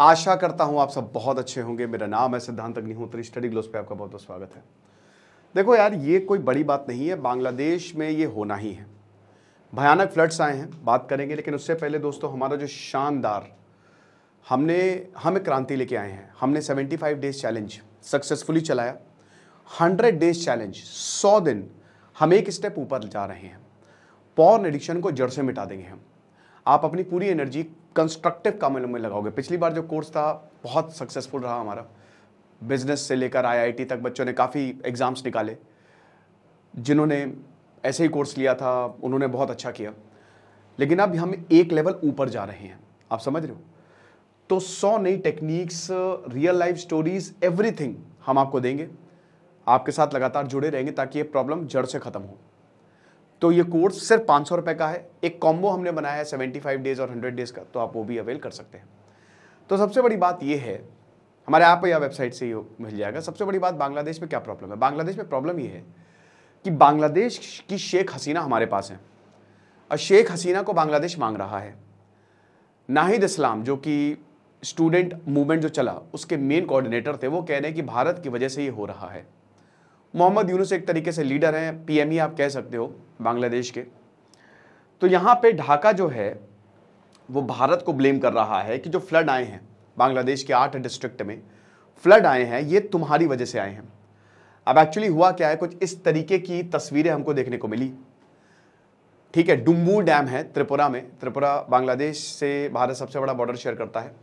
आशा करता हूं आप सब बहुत अच्छे होंगे मेरा नाम है सिद्धांत अग्निहोत्री स्टडी ग्लोस पे आपका बहुत बहुत स्वागत है देखो यार ये कोई बड़ी बात नहीं है बांग्लादेश में ये होना ही है भयानक फ्लड्स आए हैं बात करेंगे लेकिन उससे पहले दोस्तों हमारा जो शानदार हमने हम एक क्रांति लेके आए हैं हमने 75 डेज चैलेंज सक्सेसफुली चलाया 100 डेज चैलेंज 100 दिन हम एक स्टेप ऊपर जा रहे हैं पॉर्न एडिक्शन को जड़ से मिटा देंगे हम आप अपनी पूरी एनर्जी कंस्ट्रक्टिव कामों में लगाओगे पिछली बार जो कोर्स था बहुत सक्सेसफुल रहा हमारा बिजनेस से लेकर आईआईटी तक बच्चों ने काफ़ी एग्ज़ाम्स निकाले जिन्होंने ऐसे ही कोर्स लिया था उन्होंने बहुत अच्छा किया लेकिन अब हम एक लेवल ऊपर जा रहे हैं आप समझ रहे हो तो सौ नई techniques real life stories everything हम आपको देंगे आपके साथ लगातार जुड़े रहेंगे ताकि ये प्रॉब्लम जड़ से ख़त्म हो तो ये कोर्स सिर्फ पाँच सौ रुपये का है एक कॉम्बो हमने बनाया है सेवेंटी फाइव डेज़ और हंड्रेड डेज़ का तो आप वो भी अवेल कर सकते हैं तो सबसे बड़ी बात ये है हमारे ऐप या वेबसाइट से ये मिल जाएगा सबसे बड़ी बात बांग्लादेश में क्या प्रॉब्लम है बांग्लादेश में प्रॉब्लम ये है कि बांग्लादेश की शेख हसीना हमारे पास है और शेख हसीना को बांग्लादेश मांग रहा है नाहिद इस्लाम जो कि स्टूडेंट मूवमेंट जो चला उसके मेन कोऑर्डिनेटर थे वो कह रहे हैं कि भारत की वजह से ये हो रहा है मोहम्मद यूनुस एक तरीके से लीडर हैं पीएमई e आप कह सकते हो बांग्लादेश के तो यहाँ पे ढाका जो है वो भारत को ब्लेम कर रहा है कि जो फ्लड आए हैं बांग्लादेश के आठ डिस्ट्रिक्ट में फ्लड आए हैं ये तुम्हारी वजह से आए हैं अब एक्चुअली हुआ क्या है कुछ इस तरीके की तस्वीरें हमको देखने को मिली ठीक है डुम्बू डैम है त्रिपुरा में त्रिपुरा बांग्लादेश से भारत सबसे बड़ा बॉर्डर शेयर करता है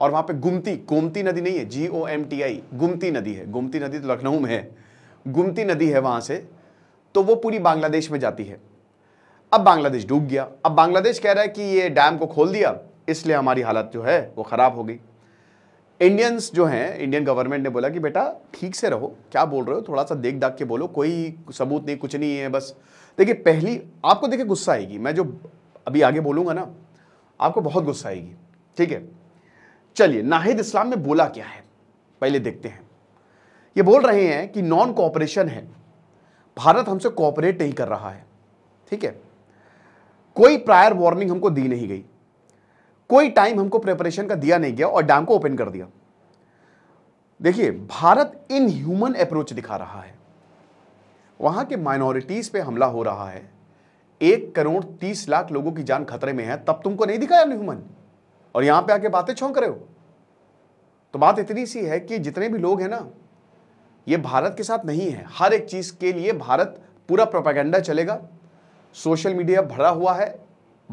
और वहाँ पे गुमती गोमती नदी नहीं है जी ओ एम टी आई गुमती नदी है गुमती नदी तो लखनऊ में है गुमती नदी है वहाँ से तो वो पूरी बांग्लादेश में जाती है अब बांग्लादेश डूब गया अब बांग्लादेश कह रहा है कि ये डैम को खोल दिया इसलिए हमारी हालत जो है वो ख़राब हो गई इंडियंस जो हैं इंडियन गवर्नमेंट ने बोला कि बेटा ठीक से रहो क्या बोल रहे हो थोड़ा सा देख दाख के बोलो कोई सबूत नहीं कुछ नहीं है बस देखिए पहली आपको देखिए गुस्सा आएगी मैं जो अभी आगे बोलूँगा ना आपको बहुत गुस्सा आएगी ठीक है चलिए नाहिद इस्लाम ने बोला क्या है पहले देखते हैं ये बोल रहे हैं कि नॉन कॉपरेशन है भारत हमसे कोऑपरेट नहीं कर रहा है ठीक है कोई प्रायर वार्निंग हमको दी नहीं गई कोई टाइम हमको प्रिपरेशन का दिया नहीं गया और डैम को ओपन कर दिया देखिए भारत इन ह्यूमन अप्रोच दिखा रहा है वहां के माइनॉरिटीज पे हमला हो रहा है एक करोड़ तीस लाख लोगों की जान खतरे में है तब तुमको नहीं दिखाया ह्यूमन और यहां पे आके बातें छोंक रहे हो तो बात इतनी सी है कि जितने भी लोग हैं ना ये भारत के साथ नहीं है हर एक चीज़ के लिए भारत पूरा प्रोपागेंडा चलेगा सोशल मीडिया भरा हुआ है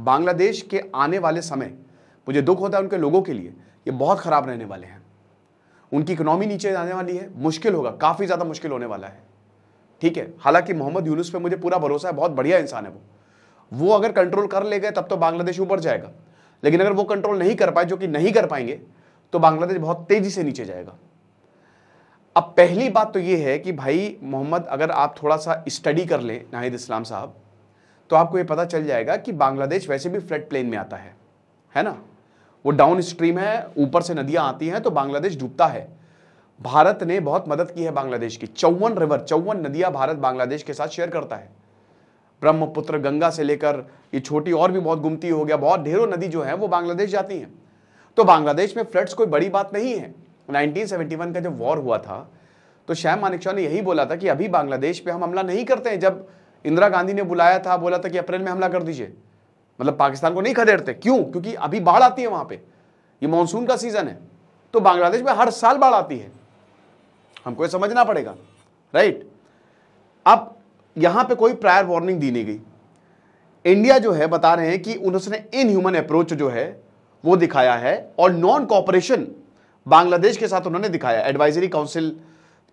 बांग्लादेश के आने वाले समय मुझे दुख होता है उनके लोगों के लिए ये बहुत ख़राब रहने वाले हैं उनकी इकोनॉमी नीचे जाने वाली है मुश्किल होगा काफ़ी ज़्यादा मुश्किल होने वाला है ठीक है हालांकि मोहम्मद यूनुस पे मुझे पूरा भरोसा है बहुत बढ़िया इंसान है वो वो अगर कंट्रोल कर ले गए तब तो बांग्लादेश ऊपर जाएगा लेकिन अगर वो कंट्रोल नहीं कर पाए जो कि नहीं कर पाएंगे तो बांग्लादेश बहुत तेज़ी से नीचे जाएगा अब पहली बात तो ये है कि भाई मोहम्मद अगर आप थोड़ा सा स्टडी कर लें नाहिद इस्लाम साहब तो आपको ये पता चल जाएगा कि बांग्लादेश वैसे भी फ्लड प्लेन में आता है है ना वो डाउन स्ट्रीम है ऊपर से नदियाँ आती हैं तो बांग्लादेश डूबता है भारत ने बहुत मदद की है बांग्लादेश की चौवन रिवर चौवन नदियाँ भारत बांग्लादेश के साथ शेयर करता है ब्रह्मपुत्र गंगा से लेकर ये छोटी और भी बहुत गुमती हो गया बहुत ढेरों नदी जो है वो बांग्लादेश जाती हैं तो बांग्लादेश में फ्लड्स कोई बड़ी बात नहीं है 1971 का जब वॉर हुआ था तो श्याम शाह ने यही बोला था कि अभी बांग्लादेश पे हम हमला नहीं करते हैं जब इंदिरा गांधी ने बुलाया था बोला था कि अप्रैल में हमला कर दीजिए मतलब पाकिस्तान को नहीं खदेड़ते क्यों क्योंकि अभी बाढ़ आती है वहां पर ये मानसून का सीजन है तो बांग्लादेश में हर साल बाढ़ आती है हमको ये समझना पड़ेगा राइट अब यहां पे कोई प्रायर वार्निंग दी नहीं गई इंडिया जो है बता रहे हैं कि उन्होंने इनह्यूमन अप्रोच जो है वो दिखाया है और नॉन कॉपरेशन बांग्लादेश के साथ उन्होंने दिखाया एडवाइजरी काउंसिल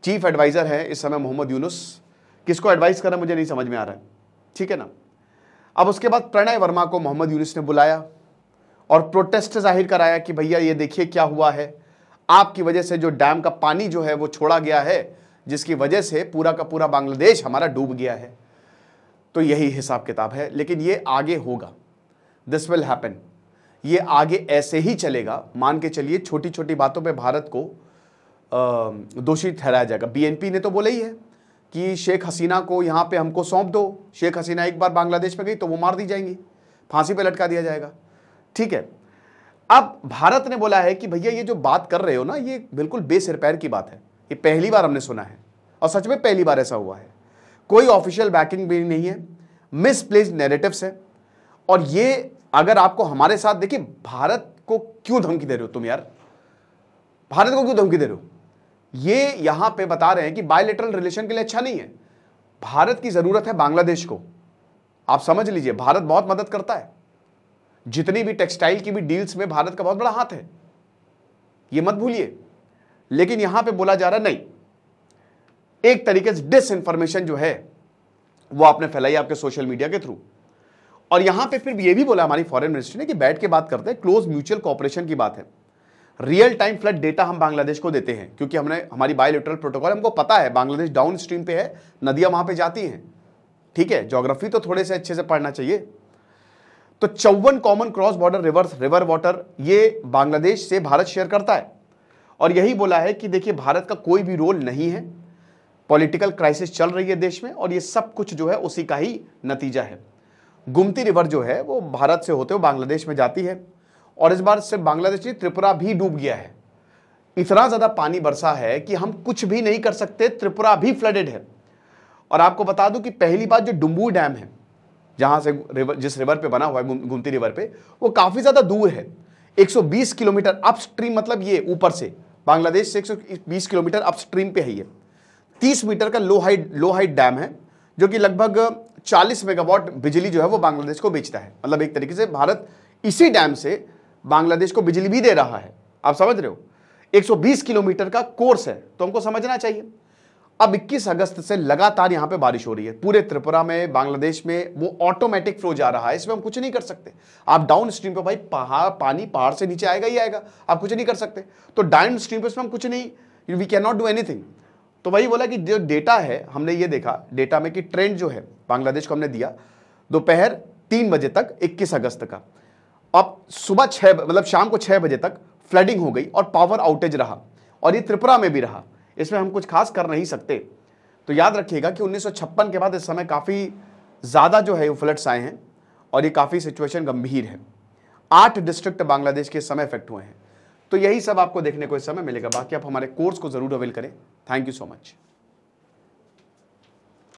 चीफ एडवाइज़र है इस समय मोहम्मद यूनुस किसको एडवाइस करा मुझे नहीं समझ में आ रहा है ठीक है ना अब उसके बाद प्रणय वर्मा को मोहम्मद यूनुस ने बुलाया और प्रोटेस्ट जाहिर कराया कि भैया ये देखिए क्या हुआ है आपकी वजह से जो डैम का पानी जो है वो छोड़ा गया है जिसकी वजह से पूरा का पूरा बांग्लादेश हमारा डूब गया है तो यही हिसाब किताब है लेकिन ये आगे होगा दिस विल हैपन ये आगे ऐसे ही चलेगा मान के चलिए छोटी छोटी बातों पे भारत को दोषी ठहराया जाएगा बीएनपी ने तो बोला ही है कि शेख हसीना को यहाँ पे हमको सौंप दो शेख हसीना एक बार बांग्लादेश में गई तो वो मार दी जाएंगी फांसी पे लटका दिया जाएगा ठीक है अब भारत ने बोला है कि भैया ये जो बात कर रहे हो ना ये बिल्कुल बेसिर पैर की बात है ये पहली बार हमने सुना है और सच में पहली बार ऐसा हुआ है कोई ऑफिशियल बैकिंग भी नहीं है मिसप्लेस नेरेटिव्स है और ये अगर आपको हमारे साथ देखिए भारत को क्यों धमकी दे रहे हो तुम यार भारत को क्यों धमकी दे रहे हो ये यहां पे बता रहे हैं कि बायोलेटरल रिलेशन के लिए अच्छा नहीं है भारत की जरूरत है बांग्लादेश को आप समझ लीजिए भारत बहुत मदद करता है जितनी भी टेक्सटाइल की भी डील्स में भारत का बहुत बड़ा हाथ है ये मत भूलिए लेकिन यहां पे बोला जा रहा नहीं एक तरीके से डिस जो है वो आपने फैलाई आपके सोशल मीडिया के थ्रू और यहां पे फिर ये भी बोला हमारी फॉरेन मिनिस्ट्री ने कि बैठ के बात करते हैं क्लोज म्यूचुअल कॉपरेशन की बात है रियल टाइम फ्लड डेटा हम बांग्लादेश को देते हैं क्योंकि हमने हमारी बायोलिटरल प्रोटोकॉल हमको पता है बांग्लादेश डाउन स्ट्रीम पे है नदियां वहां पे जाती हैं ठीक है जोग्राफी तो थोड़े से अच्छे से पढ़ना चाहिए तो चौवन common cross border reverse river water ये बांग्लादेश से भारत शेयर करता है और यही बोला है कि देखिए भारत का कोई भी रोल नहीं है पॉलिटिकल क्राइसिस चल रही है देश में और ये सब कुछ जो है उसी का ही नतीजा है गुमती रिवर जो है वो भारत से होते हुए बांग्लादेश में जाती है और इस बार सिर्फ बांग्लादेश त्रिपुरा भी डूब गया है इतना ज़्यादा पानी बरसा है कि हम कुछ भी नहीं कर सकते त्रिपुरा भी फ्लडेड है और आपको बता दूं कि पहली बात जो डुम्बू डैम है जहाँ से रिवर जिस रिवर पे बना हुआ है गुमती रिवर पे वो काफ़ी ज़्यादा दूर है 120 किलोमीटर अपस्ट्रीम मतलब ये ऊपर से बांग्लादेश से 120 किलोमीटर अपस्ट्रीम पे है ये 30 मीटर का low height low height dam है जो कि लगभग 40 मेगावाट बिजली जो है वो बांग्लादेश को बेचता है मतलब एक तरीके से भारत इसी डैम से बांग्लादेश को बिजली भी दे रहा है आप समझ रहे हो 120 किलोमीटर का कोर्स है तो हमको समझना चाहिए अब 21 अगस्त से लगातार यहां पे बारिश हो रही है पूरे त्रिपुरा में बांग्लादेश में वो ऑटोमेटिक फ्लो जा रहा है इसमें हम कुछ नहीं कर सकते आप डाउन स्ट्रीम पर भाई पहाड़ पानी पहाड़ से नीचे आएगा ही आएगा आप कुछ नहीं कर सकते तो डाउन स्ट्रीम पर इसमें हम कुछ नहीं we can not do anything तो वही बोला कि जो डेटा है हमने ये देखा डेटा में कि ट्रेंड जो है बांग्लादेश को हमने दिया दोपहर तीन बजे तक 21 अगस्त का अब सुबह छः मतलब शाम को छः बजे तक फ्लडिंग हो गई और पावर आउटेज रहा और ये त्रिपुरा में भी रहा इसमें हम कुछ खास कर नहीं सकते तो याद रखिएगा कि उन्नीस के बाद इस समय काफ़ी ज़्यादा जो है वो फ्लड्स आए हैं और ये काफ़ी सिचुएशन गंभीर है आठ डिस्ट्रिक्ट बांग्लादेश के इस समय इफेक्ट हुए हैं तो यही सब आपको देखने को इस समय मिलेगा बाकी आप हमारे कोर्स को जरूर अवेल करें थैंक यू सो मच